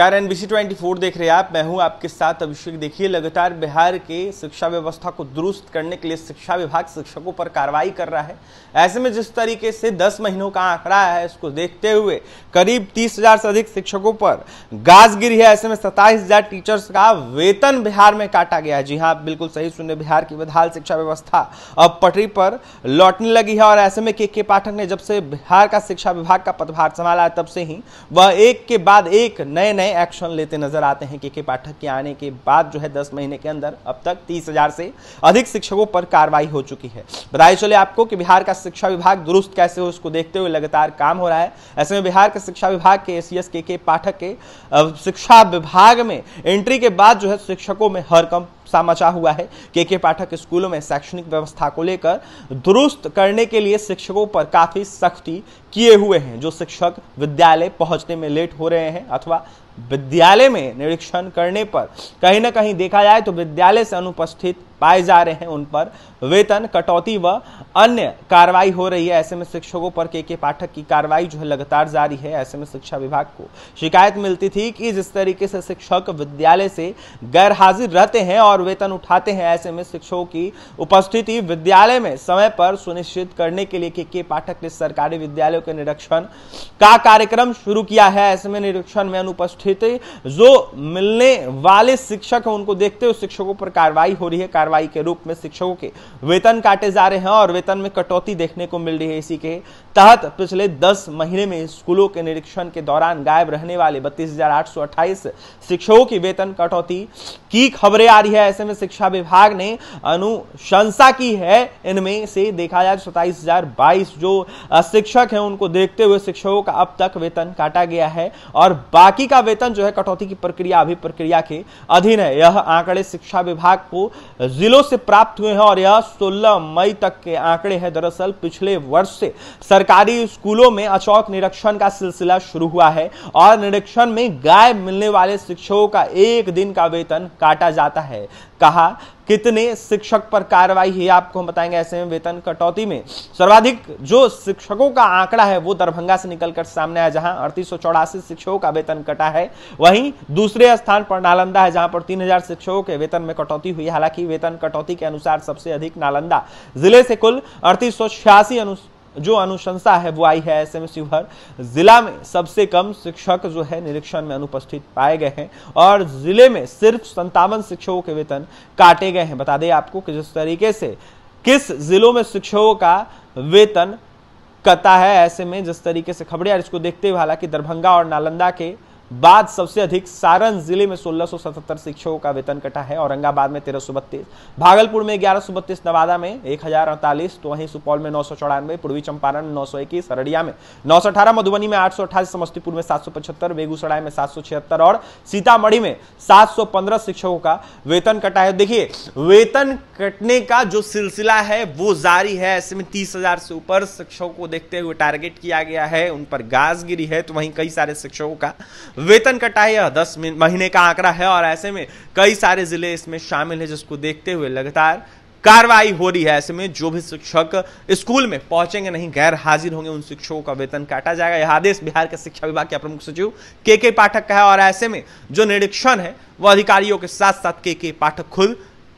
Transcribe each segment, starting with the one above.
नमस्कार N B देख रहे हैं आप मैं हूं आपके साथ अभिषेक देखिए लगातार बिहार के शिक्षा व्यवस्था को दुरुस्त करने के लिए शिक्षा विभाग शिक्षकों पर कार्रवाई कर रहा है ऐसे में जिस तरीके से 10 महीनों का आंकड़ा है इसको देखते हुए करीब 30,000 से अधिक शिक्षकों पर गाज गिरी है ऐसे में सत्ताईस टीचर्स का वेतन बिहार में काटा गया है जी हाँ बिल्कुल सही सुने बिहार की बदहाल शिक्षा व्यवस्था अब पटरी पर लौटने लगी है और ऐसे में के पाठक ने जब से बिहार का शिक्षा विभाग का पदभार संभाला तब से ही वह एक के बाद एक नए नए नए एक्शन लेते नजर आते हैं के के पाठक के आने के बाद जो है दस महीने के अंदर अब तक तीस हजार से अधिक शिक्षकों पर कार्रवाई हो चुकी है बताया चले आपको कि बिहार का शिक्षा विभाग दुरुस्त कैसे हो उसको देखते हुए लगातार काम हो रहा है ऐसे में बिहार के शिक्षा विभाग के एसीएस के के पाठक के शिक्षा विभाग में एंट्री के बाद जो है शिक्षकों में हर गुस्सा मचा हुआ है के के पाठक स्कूलों में शैक्षणिक व्यवस्था को लेकर दुरुस्त करने के लिए शिक्षकों पर काफ़ी सख्ती किए हुए हैं जो शिक्षक विद्यालय पहुंचने में लेट हो रहे हैं अथवा विद्यालय में निरीक्षण करने पर कहीं ना कहीं देखा जाए तो विद्यालय से अनुपस्थित पाए जा रहे हैं उन पर वेतन कटौती व अन्य कार्रवाई हो रही है ऐसे में शिक्षकों पर के के पाठक की कार्रवाई जो है लगातार जारी है ऐसे में शिक्षा विभाग को शिकायत मिलती थी कि जिस तरीके से शिक्षक विद्यालय से गैर हाजिर रहते हैं और वेतन उठाते हैं ऐसे में शिक्षकों की उपस्थिति विद्यालय में समय पर सुनिश्चित करने के लिए के के पाठक ने सरकारी विद्यालयों के निरीक्षण का कार्यक्रम शुरू किया है ऐसे में निरीक्षण में अनुपस्थित जो मिलने वाले शिक्षक है उनको देखते हुए शिक्षकों पर कार्रवाई हो रही है कार्रवाई के रूप में शिक्षकों के वेतन काटे जा रहे हैं और वेतन में कटौती देखने को मिल रही है इसी के तहत पिछले दस महीने में स्कूलों के निरीक्षण के दौरान गायब रहने वाले बत्तीस शिक्षकों की वेतन कटौती की खबरें आ रही है ऐसे में शिक्षा विभाग ने अनुशंसा की है इनमें से देखा जाए तो सताइस जो शिक्षक है उनको देखते हुए शिक्षकों का अब तक वेतन काटा गया है और बाकी का वेतन जो है कटौती की प्रक्रिया अभी प्रक्रिया के अधीन है यह आंकड़े शिक्षा विभाग को जिलों से प्राप्त हुए हैं और यह 16 मई तक के आंकड़े हैं दरअसल पिछले वर्ष से सरकारी स्कूलों में अचौक निरीक्षण का सिलसिला शुरू हुआ है और निरीक्षण में गायब मिलने वाले शिक्षकों का एक दिन का वेतन काटा जाता है कहा कितने शिक्षक पर कार्रवाई है आपको हम बताएंगे ऐसे में वेतन कटौती में सर्वाधिक जो शिक्षकों का आंकड़ा है वो दरभंगा से निकलकर सामने आया जहां अड़तीस शिक्षकों का वेतन कटा है वहीं दूसरे स्थान पर नालंदा है जहां पर तीन शिक्षकों के वेतन में कटौती हुई हालांकि वेतन कटौती के अनुसार सबसे अधिक नालंदा जिले से कुल अड़तीस जो अनुशंसा है वो आई है ऐसे में शिवहर जिला में सबसे कम शिक्षक जो है निरीक्षण में अनुपस्थित पाए गए हैं और जिले में सिर्फ संतावन शिक्षकों के वेतन काटे गए हैं बता दें आपको कि जिस तरीके से किस जिलों में शिक्षकों का वेतन कटा है ऐसे में जिस तरीके से खबरें और इसको देखते हुए हालांकि दरभंगा और नालंदा के बाद सबसे अधिक सारण जिले में 1677 शिक्षकों का वेतन कटा है औरंगाबाद में तेरह भागलपुर में ग्यारह नवादा में एक तो वहीं सुपौल में नौ पूर्वी चंपारण सौ इक्कीस अररिया में नौ मधुबनी में आठ समस्तीपुर में सात बेगूसराय में सात और सीतामढ़ी में पंद्रह शिक्षकों का वेतन कटा है देखिए वेतन कटने का जो सिलसिला है वो जारी है ऐसे में तीस हजार से ऊपर शिक्षकों को देखते हुए टारगेट किया गया है उन पर गाज गिरी है तो वहीं कई सारे शिक्षकों का वेतन कटाई यह दस महीने का आंकड़ा है और ऐसे में कई सारे जिले इसमें शामिल है जिसको देखते हुए लगातार कार्रवाई हो रही है ऐसे में जो भी शिक्षक स्कूल में पहुंचेंगे नहीं गैर हाजिर होंगे उन शिक्षकों का वेतन काटा जाएगा यह आदेश बिहार के शिक्षा विभाग के प्रमुख सचिव के के पाठक का है और ऐसे में जो निरीक्षण है वह अधिकारियों के साथ साथ के के पाठक खुद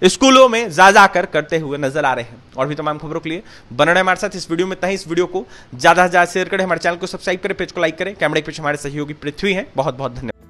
स्कूलों में जा जाकर करते हुए नजर आ रहे हैं और भी तमाम खबरों के लिए बने रहे हमारे साथ इस वीडियो में तहीं इस वीडियो को ज़्यादा से ज़्यादा शेयर करें हमारे चैनल को सब्सक्राइब करें पेज को लाइक करें कैमरे के पीछे हमारे सहयोगी पृथ्वी है बहुत बहुत धन्यवाद